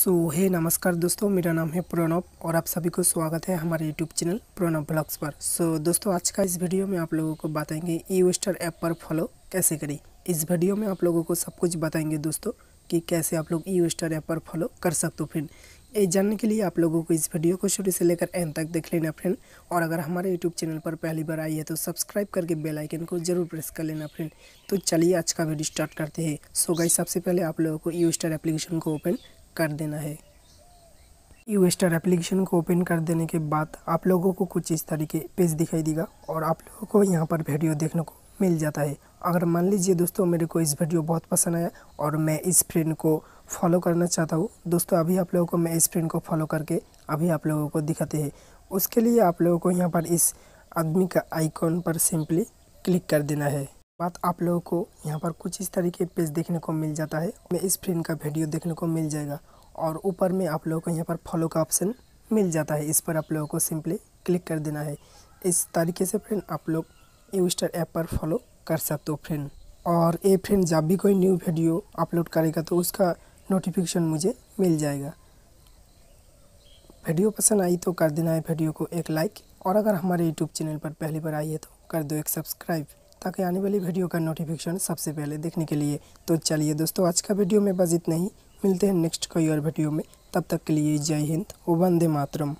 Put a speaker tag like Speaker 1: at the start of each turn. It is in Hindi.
Speaker 1: सो so, हे hey, नमस्कार दोस्तों मेरा नाम है प्रणव और आप सभी को स्वागत है हमारे यूट्यूब चैनल प्रणव ब्लॉग्स पर सो so, दोस्तों आज का इस वीडियो में आप लोगों को बताएंगे ई वेस्टर ऐप पर फॉलो कैसे करें इस वीडियो में आप लोगों को सब कुछ बताएंगे दोस्तों कि कैसे आप लोग ई वेस्टर ऐप पर फॉलो कर सकते हो फ्रेंड ये जानने के लिए आप लोगों को इस वीडियो को शुरू से लेकर एंड तक देख लेना फ्रेंड और अगर हमारे यूट्यूब चैनल पर पहली बार आई है तो सब्सक्राइब करके बेल आइकन को जरूर प्रेस कर लेना फ्रेंड तो चलिए आज का वीडियो स्टार्ट करते हैं सो गाइस सबसे पहले आप लोगों को यू स्टार एप्लीकेशन को ओपन कर देना है ई वेस्टर एप्लीकेशन को ओपन कर देने के बाद आप लोगों को कुछ इस तरीके पेज दिखाई देगा और आप लोगों को यहाँ पर वीडियो देखने को मिल जाता है अगर मान लीजिए दोस्तों मेरे को इस वीडियो बहुत पसंद आया और मैं इस फ्रेंड को फॉलो करना चाहता हूँ दोस्तों अभी आप लोगों को मैं इस फ्रेंड को फॉलो करके अभी आप लोगों को दिखाते हैं उसके लिए आप लोगों को यहाँ पर इस आदमी का आइकॉन पर सिंपली क्लिक कर देना है बात आप लोगों को यहाँ पर कुछ इस तरीके पेज देखने को मिल जाता है मैं इस फ्रेंड का वीडियो देखने को मिल जाएगा और ऊपर में आप लोगों को यहाँ पर फॉलो का ऑप्शन मिल जाता है इस पर आप लोगों को सिंपली क्लिक कर देना है इस तरीके से फ्रेंड आप लोग यूस्टर ऐप पर फॉलो कर सकते हो फ्रेंड और ये फ्रेंड जब भी कोई न्यू वीडियो अपलोड करेगा तो उसका नोटिफिकेशन मुझे मिल जाएगा वीडियो पसंद आई तो कर देना है वीडियो को एक लाइक और अगर हमारे यूट्यूब चैनल पर पहली बार आई है तो कर दो एक सब्सक्राइब ताकि आने वाली वीडियो का नोटिफिकेशन सबसे पहले देखने के लिए तो चलिए दोस्तों आज का वीडियो में बस इतना ही मिलते हैं नेक्स्ट कई और वीडियो में तब तक के लिए जय हिंद वंदे मातरम